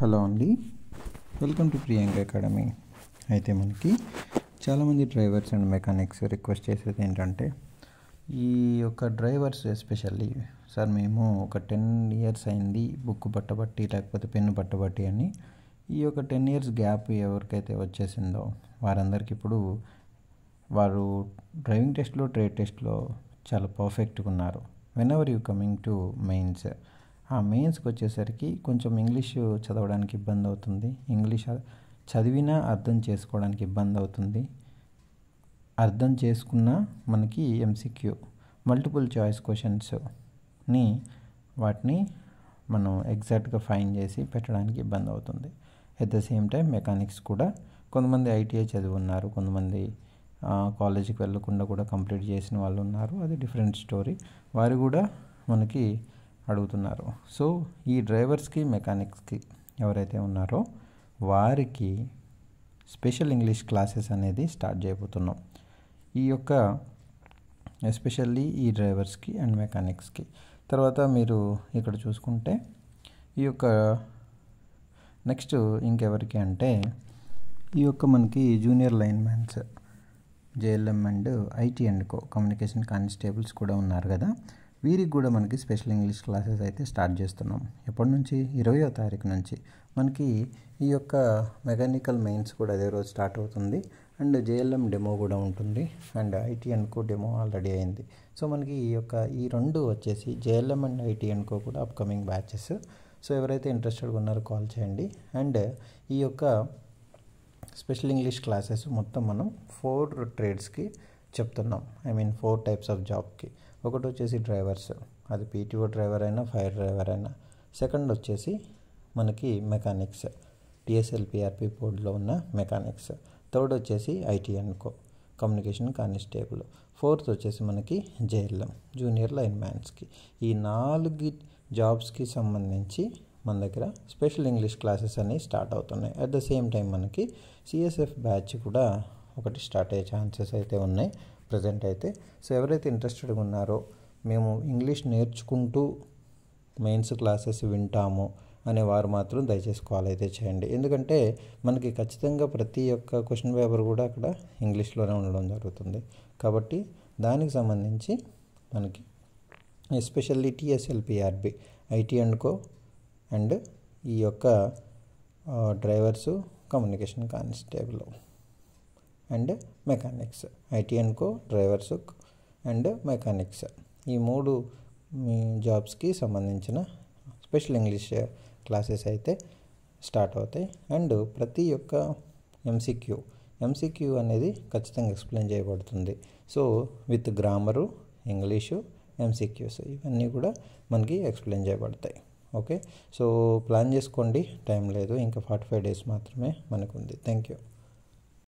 hello అండి welcome to Priyanka academy అయితే మనకి చాలామంది డ్రైవర్స్ అండ్ మెకానిక్స్ రిక్వెస్ట్ చేసేది ఏంటంటే ఈ యొక్క డ్రైవర్స్ ఎస్పెషల్లీ సార్ మేము ఒక టెన్ ఇయర్స్ అయింది బుక్ పట్టబట్టి లేకపోతే పెన్ను పట్టబట్టి అని ఈ యొక్క టెన్ ఇయర్స్ గ్యాప్ ఎవరికైతే వచ్చేసిందో వారందరికీ ఇప్పుడు వారు డ్రైవింగ్ టెస్ట్లో ట్రేడ్ టెస్ట్లో చాలా పర్ఫెక్ట్గా ఉన్నారు whenever you coming to mains ఆ మెయిన్స్కి వచ్చేసరికి కొంచెం ఇంగ్లీష్ చదవడానికి ఇబ్బంది అవుతుంది ఇంగ్లీష్ చదివినా అర్థం చేసుకోవడానికి ఇబ్బంది అవుతుంది అర్థం చేసుకున్న మనకి ఎంసీక్యూ మల్టిపుల్ చాయిస్ క్వశ్చన్స్ని వాటిని మనం ఎగ్జాక్ట్గా ఫైన్ చేసి పెట్టడానికి ఇబ్బంది అవుతుంది at the same time mechanics కూడా కొంతమంది ఐటీఐ చదివి ఉన్నారు కొంతమంది కాలేజీకి వెళ్ళకుండా కూడా కంప్లీట్ చేసిన వాళ్ళు ఉన్నారు అది డిఫరెంట్ స్టోరీ వారు కూడా మనకి అడుగుతున్నారు సో ఈ డ్రైవర్స్కి మెకానిక్స్కి ఎవరైతే ఉన్నారో వారికి స్పెషల్ ఇంగ్లీష్ క్లాసెస్ అనేది స్టార్ట్ చేయబోతున్నాం ఈ యొక్క ఎస్పెషల్లీ ఈ డ్రైవర్స్కి అండ్ మెకానిక్స్కి తర్వాత మీరు ఇక్కడ చూసుకుంటే ఈ యొక్క నెక్స్ట్ ఇంకెవరికి అంటే ఈ యొక్క మనకి junior linemens JLM and IT and co communication constables కూడా ఉన్నారు కదా వీరికి కూడా మనకి స్పెషల్ ఇంగ్లీష్ క్లాసెస్ అయితే స్టార్ట్ చేస్తున్నాం ఎప్పటి నుంచి ఇరవయో తారీఖు నుంచి మనకి ఈ యొక్క మెకానికల్ మెయిన్స్ కూడా అదే రోజు స్టార్ట్ అవుతుంది అండ్ జేఎల్ఎం డెమో కూడా ఉంటుంది అండ్ ఐటీఎన్కో డెమో ఆల్రెడీ అయింది సో మనకి ఈ యొక్క ఈ రెండు వచ్చేసి జేఎల్ఎం అండ్ ఐటీఎన్కో కూడా అప్కమింగ్ బ్యాచెస్ సో ఎవరైతే ఇంట్రెస్టెడ్గా ఉన్నారో కాల్ చేయండి అండ్ ఈ యొక్క స్పెషల్ ఇంగ్లీష్ క్లాసెస్ మొత్తం మనం ఫోర్ ట్రేడ్స్కి చెప్తున్నాం I mean four types of జాబ్కి ఒకటి వచ్చేసి డ్రైవర్స్ అది పీటీఓ డ్రైవర్ అయినా ఫైర్ డ్రైవర్ అయినా సెకండ్ వచ్చేసి మనకి మెకానిక్స్ టీఎస్ఎల్పిఆర్పి బోర్డులో ఉన్న మెకానిక్స్ థర్డ్ వచ్చేసి IT and co communication constable fourth వచ్చేసి మనకి జేఎల్ఎం జూనియర్ లైన్ మ్యాన్స్కి ఈ నాలుగు జాబ్స్కి సంబంధించి మన దగ్గర స్పెషల్ ఇంగ్లీష్ క్లాసెస్ అనేవి స్టార్ట్ అవుతున్నాయి అట్ ద సేమ్ టైం మనకి సిఎస్ఎఫ్ బ్యాచ్ కూడా ఒకటి స్టార్ట్ అయ్యే ఛాన్సెస్ అయితే ఉన్నాయి ప్రజెంట్ అయితే సో ఎవరైతే ఇంట్రెస్టెడ్గా ఉన్నారో మేము ఇంగ్లీష్ నేర్చుకుంటూ మెయిన్స్ క్లాసెస్ వింటాము అనే వారు మాత్రం దయచేసి కాల్ అయితే చేయండి ఎందుకంటే మనకి ఖచ్చితంగా ప్రతి ఒక్క క్వశ్చన్ పేపర్ కూడా అక్కడ ఇంగ్లీష్లోనే ఉండడం జరుగుతుంది కాబట్టి దానికి సంబంధించి మనకి especially TSLPRB IT and co and ఈ యొక్క drivers communication constable and mechanics IT and co drivers and mechanics ఈ మూడు జాబ్స్కి సంబంధించిన స్పెషల్ ఇంగ్లీష్ క్లాసెస్ అయితే స్టార్ట్ అవుతాయి అండ్ ప్రతి ఒక్క ఎంసీక్యూ ఎంసీక్యూ అనేది ఖచ్చితంగా ఎక్స్ప్లెయిన్ చేయబడుతుంది so with grammar English MCQs ఇవన్నీ కూడా మనకి ఎక్స్ప్లెయిన్ చేయబడతాయి ఓకే సో ప్లాన్ చేసుకోండి టైం లేదు ఇంకా ఫార్టీ ఫైవ్ డేస్ మాత్రమే మనకుంది థ్యాంక్ యూ